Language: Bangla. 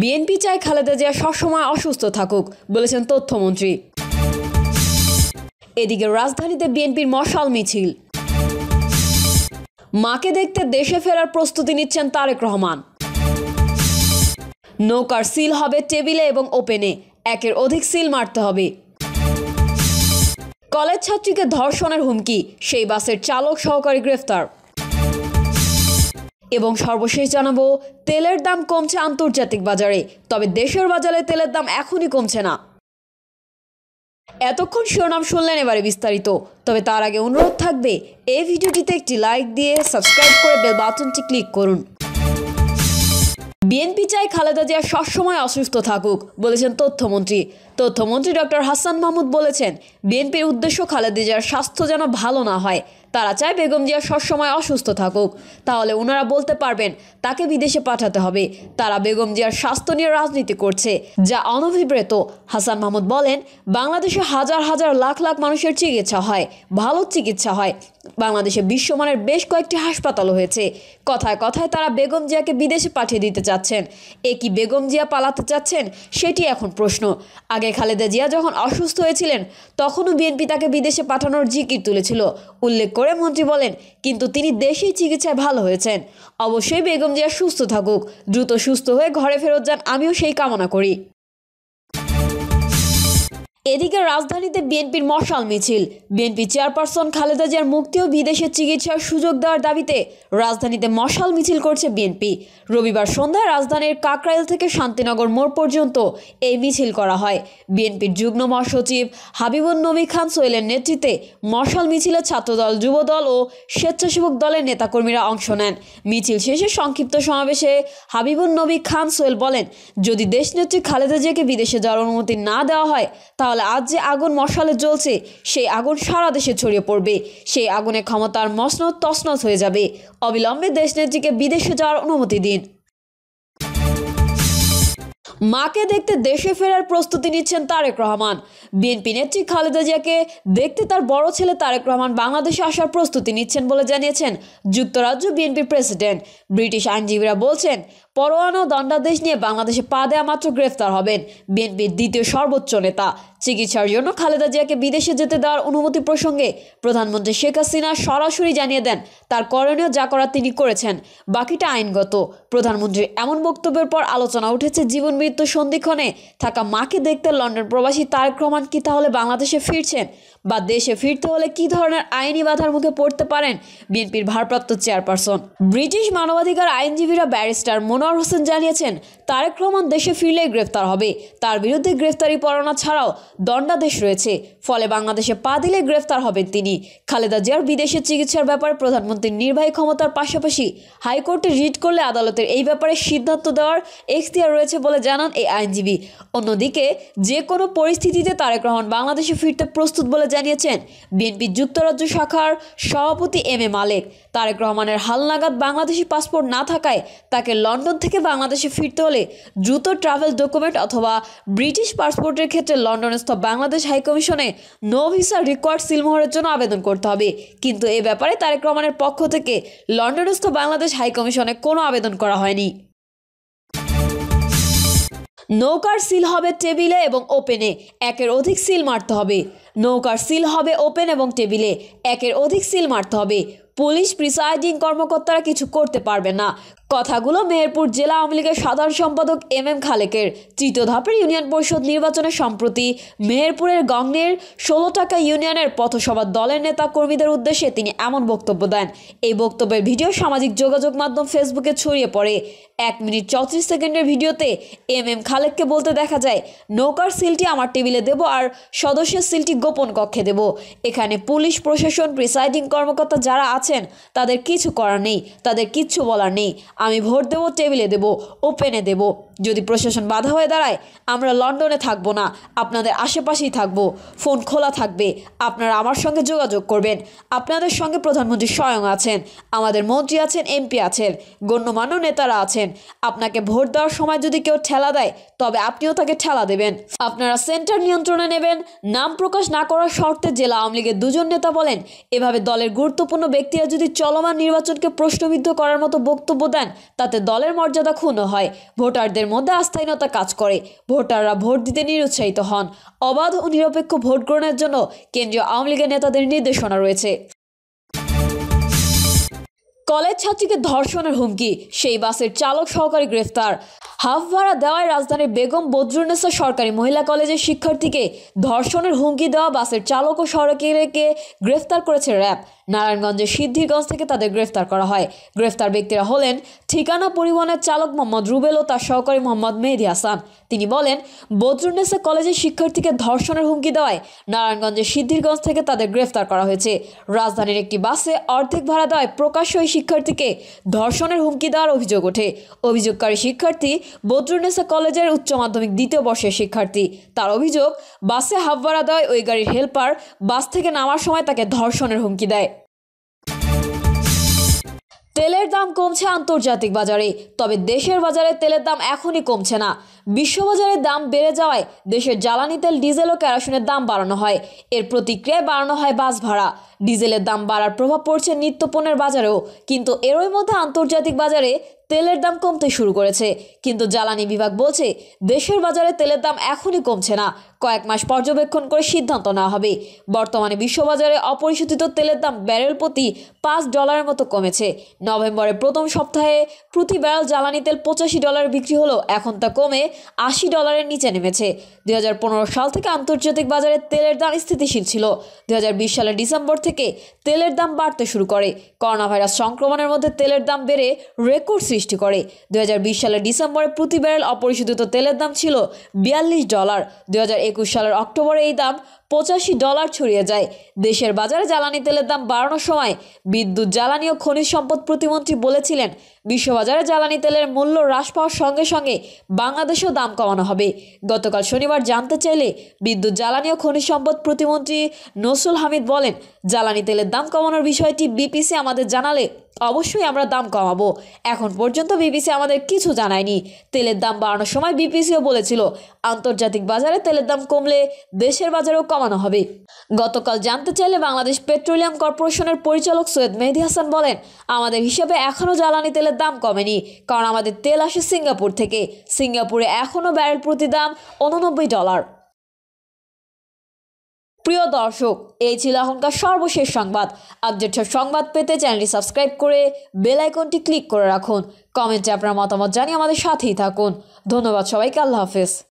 বিএনপি চায় খালেদা জিয়া সবসময় অসুস্থ থাকুক বলেছেন তথ্যমন্ত্রী এদিকে রাজধানীতে বিএনপির মশাল মিছিল মাকে দেখতে দেশে ফেরার প্রস্তুতি নিচ্ছেন তারেক রহমান নৌকার সিল হবে টেবিলে এবং ওপেনে একের অধিক সিল মারতে হবে কলেজ ছাত্রীকে ধর্ষণের হুমকি সেই বাসের চালক সহকারী গ্রেফতার এবং সর্বশেষ জানাবো তেলের দাম কমছে আন্তর্জাতিক বাজারে তবে দেশের বাজারে তেলের দাম এখনই কমছে না এতক্ষণ শিরোনাম শুনলেন এবারে বিস্তারিত তবে তার আগে অনুরোধ থাকবে এই ভিডিওটিতে একটি লাইক দিয়ে সাবস্ক্রাইব করে বেল বাটনটি ক্লিক করুন বিএনপি চাই খালেদা জিয়া সবসময় অসুস্থ থাকুক বলেছেন তথ্যমন্ত্রী তথ্যমন্ত্রী ডক্টর হাসান মাহমুদ বলেছেন বিএনপির উদ্দেশ্য খালেদা জিয়ার স্বাস্থ্য যেন ভালো না হয় তারা চায় বেগম জিয়া সবসময় অসুস্থ থাকুক তাহলে ওনারা বলতে পারবেন তাকে বিদেশে পাঠাতে হবে তারা বেগম জিয়ার স্বাস্থ্য নিয়ে রাজনীতি করছে যা অনভিব্রেত হাসান মাহমুদ বলেন বাংলাদেশে হাজার হাজার লাখ লাখ মানুষের চিকিৎসা হয় ভালো চিকিৎসা হয় বাংলাদেশে বিশ্বমানের বেশ কয়েকটি হাসপাতাল হয়েছে কথায় কথায় তারা বেগম জিয়াকে বিদেশে পাঠিয়ে দিতে চাচ্ছেন এ কি বেগম জিয়া পালাতে চাচ্ছেন সেটি এখন প্রশ্ন আগে খালেদা জিয়া যখন অসুস্থ হয়েছিলেন তখনও বিএনপি তাকে বিদেশে পাঠানোর জিকির তুলেছিল উল্লেখ করে মন্ত্রী বলেন কিন্তু তিনি দেশেই চিকিৎসায় ভালো হয়েছেন অবশ্যই বেগম জিয়া সুস্থ থাকুক দ্রুত সুস্থ হয়ে ঘরে ফেরত যান আমিও সেই কামনা করি এদিকে রাজধানীতে বিএনপির মশাল মিছিল বিএনপি চেয়ারপারসন খালেদা জিয়ার মুক্তি ও বিদেশে চিকিৎসার সুযোগ দেওয়ার দাবিতে রাজধানীতে মশাল মিছিল করছে বিএনপি রবিবার সন্ধ্যায় রাজধানীর কাকরাইল থেকে শান্তিনগর মোড় পর্যন্ত এই মিছিল করা হয় বিএনপির যুগ্ম মহাসচিব হাবিবুল নবী খান সোহেলের নেতৃত্বে মশাল মিছিলে ছাত্রদল যুবদল ও স্বেচ্ছাসেবক দলের নেতাকর্মীরা অংশ নেন মিছিল শেষে সংক্ষিপ্ত সমাবেশে হাবিবুল নবী খান সোহেল বলেন যদি নেত্রী খালেদা জিয়াকে বিদেশে যাওয়ার অনুমতি না দেওয়া হয় তাহলে ফলে আজ যে আগুন মশালে জ্বলছে সেই আগুন সারা দেশে ছড়িয়ে পড়বে সেই আগুনে ক্ষমতার মসন তসনত হয়ে যাবে অবিলম্বে দেশ নেত্রীকে বিদেশে যাওয়ার অনুমতি দিন মাকে দেখতে দেশে ফেরার প্রস্তুতি নিচ্ছেন তারেক রহমান বিএনপি নেত্রী খালেদা জিয়াকে দেখতে তার বড় ছেলে তারেক রহমান বাংলাদেশে আসার প্রস্তুতি নিচ্ছেন বলে জানিয়েছেন যুক্তরাজ্য বিএনপির প্রেসিডেন্ট ব্রিটিশ আইনজীবীরা বলছেন পরোয়ানো দণ্ডাদেশ নিয়ে বাংলাদেশে পা দেয়া মাত্র গ্রেফতার হবেন বিএনপির দ্বিতীয় সর্বোচ্চ নেতা চিকিৎসার জন্য খালেদা জিয়াকে বিদেশে যেতে দেওয়ার অনুমতি প্রসঙ্গে প্রধানমন্ত্রী শেখ হাসিনা সরাসরি জানিয়ে দেন তার করণীয় যা করা তিনি করেছেন বাকিটা আইনগত প্রধানমন্ত্রীর এমন বক্তব্যের পর আলোচনা উঠেছে জীবন মৃত্যু সন্ধিক্ষণে থাকা মাকে দেখতে লন্ডন প্রবাসী তারেক রহমান কি তাহলে বাংলাদেশে ফিরছেন বা দেশে ফিরতে হলে কি ধরনের আইনি বাধার মুখে পড়তে পারেন বিএনপির ভারপ্রাপ্ত চেয়ারপারসন ব্রিটিশ মানবাধিকার আইনজীবীরা ব্যারিস্টার মনোয়ার হোসেন জানিয়েছেন তারেক রহমান দেশে ফিরলে গ্রেফতার হবে তার বিরুদ্ধে গ্রেফতারি পরোয়ানা ছাড়াও দণ্ডাদেশ রয়েছে ফলে বাংলাদেশে পা দিলে গ্রেফতার হবেন তিনি খালেদা জিয়ার বিদেশে চিকিৎসার ব্যাপারে প্রধানমন্ত্রীর নির্বাহী ক্ষমতার পাশাপাশি হাইকোর্টে রিট করলে আদালতের এই ব্যাপারে সিদ্ধান্ত দেওয়ার এখতিয়ার রয়েছে বলে জানান এই আইনজীবী অন্যদিকে যে কোনো পরিস্থিতিতে তারেক রহমান বাংলাদেশে ফিরতে প্রস্তুত বলে জানিয়েছেন বিএনপি যুক্তরাজ্য শাখার সভাপতি এম এ মালেক তারেক রহমানের হালনাগাদ বাংলাদেশি পাসপোর্ট না থাকায় তাকে লন্ডন থেকে বাংলাদেশে ফিরতে হলে দ্রুত ট্রাভেল ডকুমেন্ট অথবা ব্রিটিশ পাসপোর্টের ক্ষেত্রে লন্ডনস্থ বাংলাদেশ হাইকমিশনে নো ভিসা রিকোয়ার্ড সিলমোহরের জন্য আবেদন করতে হবে কিন্তু এ ব্যাপারে তারেক রহমানের পক্ষ থেকে লন্ডনস্থ বাংলাদেশ হাইকমিশনে কোনো আবেদন করা হয়নি নৌকার সিল হবে টেবিলে এবং ওপেনে একের অধিক সিল মারতে হবে নৌকার সিল হবে ওপেন এবং টেবিলে একের অধিক সিল মারতে হবে পুলিশ প্রিসাইডিং কর্মকর্তারা কিছু করতে পারবে না কথাগুলো মেহেরপুর জেলা আওয়ামী লীগের সাধারণ সম্পাদক এম এম খালেকের তৃতীয় ধাপের ইউনিয়ন পরিষদ নির্বাচনে সম্প্রতি মেহেরপুরের গংনের ষোলো টাকা ইউনিয়নের পথসভা দলের নেতা কর্মীদের উদ্দেশ্যে তিনি এমন বক্তব্য দেন এই বক্তব্যের ভিডিও সামাজিক যোগাযোগ মাধ্যম ফেসবুকে ছড়িয়ে পড়ে এক মিনিট চৌত্রিশ সেকেন্ডের ভিডিওতে এম এম খালেককে বলতে দেখা যায় নৌকার সিলটি আমার টেবিলে দেব আর সদস্যের সিলটি গোপন কক্ষে দেব এখানে পুলিশ প্রশাসন প্রিসাইডিং কর্মকর্তা যারা আছে আছেন তাদের কিছু করার নেই তাদের কিচ্ছু বলার নেই আমি ভোট দেবো টেবিলে দেব ওপেনে দেব যদি প্রশাসন বাধা হয়ে দাঁড়ায় আমরা লন্ডনে থাকবো না আপনাদের আশেপাশেই থাকবো ফোন খোলা থাকবে আপনারা আমার সঙ্গে যোগাযোগ করবেন আপনাদের সঙ্গে প্রধানমন্ত্রী স্বয়ং আছেন আমাদের মন্ত্রী আছেন এমপি আছেন গণ্যমান্য নেতারা আছেন আপনাকে ভোট দেওয়ার সময় যদি কেউ ঠেলা দেয় তবে আপনিও তাকে ঠেলা দেবেন আপনারা সেন্টার নিয়ন্ত্রণে নেবেন নাম প্রকাশ না করার শর্তে জেলা আওয়ামী লীগের দুজন নেতা বলেন এভাবে দলের গুরুত্বপূর্ণ ব্যক্তি ব্যক্তিরা যদি চলমান নির্বাচনকে প্রশ্নবিদ্ধ করার মতো বক্তব্য দেন তাতে দলের মর্যাদা ক্ষুণ্ণ হয় ভোটারদের মধ্যে আস্থাহীনতা কাজ করে ভোটাররা ভোট দিতে নিরুৎসাহিত হন অবাধ ও নিরপেক্ষ ভোট গ্রহণের জন্য কেন্দ্রীয় আওয়ামী লীগের নেতাদের নির্দেশনা রয়েছে কলেজ ছাত্রীকে ধর্ষণের হুমকি সেই বাসের চালক সহকারী গ্রেফতার হাফ ভাড়া দেওয়ায় রাজধানীর বেগম বদরুন্নেসা সরকারি মহিলা কলেজের শিক্ষার্থীকে ধর্ষণের হুমকি দেওয়া বাসের চালক ও সহকারীকে গ্রেফতার করেছে র্যাব নারায়ণগঞ্জের সিদ্ধিরগঞ্জ থেকে তাদের গ্রেফতার করা হয় গ্রেফতার ব্যক্তিরা হলেন ঠিকানা পরিবহনের চালক মোহাম্মদ রুবেল ও তার সহকারী মোহাম্মদ মেহেদি হাসান তিনি বলেন বদরুন্নেসা কলেজের শিক্ষার্থীকে ধর্ষণের হুমকি দেওয়ায় নারায়ণগঞ্জের সিদ্ধিরগঞ্জ থেকে তাদের গ্রেফতার করা হয়েছে রাজধানীর একটি বাসে অর্ধেক ভাড়া দেওয়ায় প্রকাশ্য শিক্ষার্থীকে ধর্ষণের হুমকি দেওয়ার অভিযোগ ওঠে অভিযোগকারী শিক্ষার্থী বদরুনেসা কলেজের উচ্চ মাধ্যমিক দ্বিতীয় বর্ষের শিক্ষার্থী তার অভিযোগ বাসে হাবভাড়া দেয় ওই গাড়ির হেল্পার বাস থেকে নামার সময় তাকে ধর্ষণের হুমকি দেয় তেলের দাম কমছে আন্তর্জাতিক বাজারে তবে দেশের বাজারে তেলের দাম এখনই কমছে না বিশ্ববাজারে দাম বেড়ে যাওয়ায় দেশের জ্বালানি তেল ডিজেল ও কেরোসিনের দাম বাড়ানো হয় এর প্রতিক্রিয়ায় বাড়ানো হয় বাস ভাড়া ডিজেলের দাম বাড়ার প্রভাব পড়ছে নিত্যপণ্যের বাজারেও কিন্তু এরই মধ্যে আন্তর্জাতিক বাজারে তেলের দাম কমতে শুরু করেছে কিন্তু জ্বালানি বিভাগ বলছে দেশের বাজারে তেলের দাম এখনই কমছে না কয়েক মাস পর্যবেক্ষণ করে সিদ্ধান্ত নেওয়া হবে বর্তমানে বিশ্ববাজারে অপরিশোধিত তেলের দাম ব্যারেল প্রতি পাঁচ ডলারের মতো কমেছে নভেম্বরের প্রথম সপ্তাহে প্রতি ব্যারেল জ্বালানি তেল পঁচাশি ডলার বিক্রি হলো এখন তা কমে আশি ডলারের নিচে নেমেছে দুই সাল থেকে আন্তর্জাতিক বাজারে তেলের দাম স্থিতিশীল ছিল দুই সালের ডিসেম্বর থেকে তেলের দাম বাড়তে শুরু করে করোনা ভাইরাস সংক্রমণের মধ্যে তেলের দাম বেড়ে রেকর্ড সৃষ্টি করে দুই সালের ডিসেম্বরে প্রতি ব্যারেল অপরিশোধিত তেলের দাম ছিল বিয়াল্লিশ ডলার দুই সালের অক্টোবরে এই দাম পঁচাশি ডলার ছড়িয়ে যায় দেশের বাজারে জ্বালানি তেলের দাম বাড়ানোর সময় বিদ্যুৎ জ্বালানি ও খনিজ সম্পদ প্রতিমন্ত্রী বলেছিলেন বিশ্ববাজারে জ্বালানি তেলের মূল্য হ্রাস পাওয়ার সঙ্গে সঙ্গে বাংলাদেশেও দাম কমানো হবে গতকাল শনিবার জানতে চাইলে বিদ্যুৎ জ্বালানি ও খনিজ সম্পদ প্রতিমন্ত্রী নসরুল হামিদ বলেন জ্বালানি তেলের দাম কমানোর বিষয়টি বিপিসি আমাদের জানালে অবশ্যই আমরা দাম কমাবো এখন পর্যন্ত বিপিসি আমাদের কিছু জানায়নি তেলের দাম বাড়ানোর সময় বিপিসিও বলেছিল আন্তর্জাতিক বাজারে তেলের দাম কমলে দেশের বাজারেও কমানো হবে গতকাল জানতে চাইলে বাংলাদেশ পেট্রোলিয়াম কর্পোরেশনের পরিচালক সৈয়দ মেহেদি হাসান বলেন আমাদের হিসাবে এখনও জ্বালানি তেলের তেলের দাম কমেনি কারণ আমাদের তেল আসে সিঙ্গাপুর থেকে সিঙ্গাপুরে এখনও ব্যারেল প্রতি দাম উননব্বই ডলার প্রিয় দর্শক এই ছিল এখনকার সর্বশেষ সংবাদ আপডেটের সংবাদ পেতে চ্যানেলটি সাবস্ক্রাইব করে বেল আইকনটি ক্লিক করে রাখুন কমেন্টে আপনার মতামত জানিয়ে আমাদের সাথেই থাকুন ধন্যবাদ সবাইকে আল্লাহ হাফেজ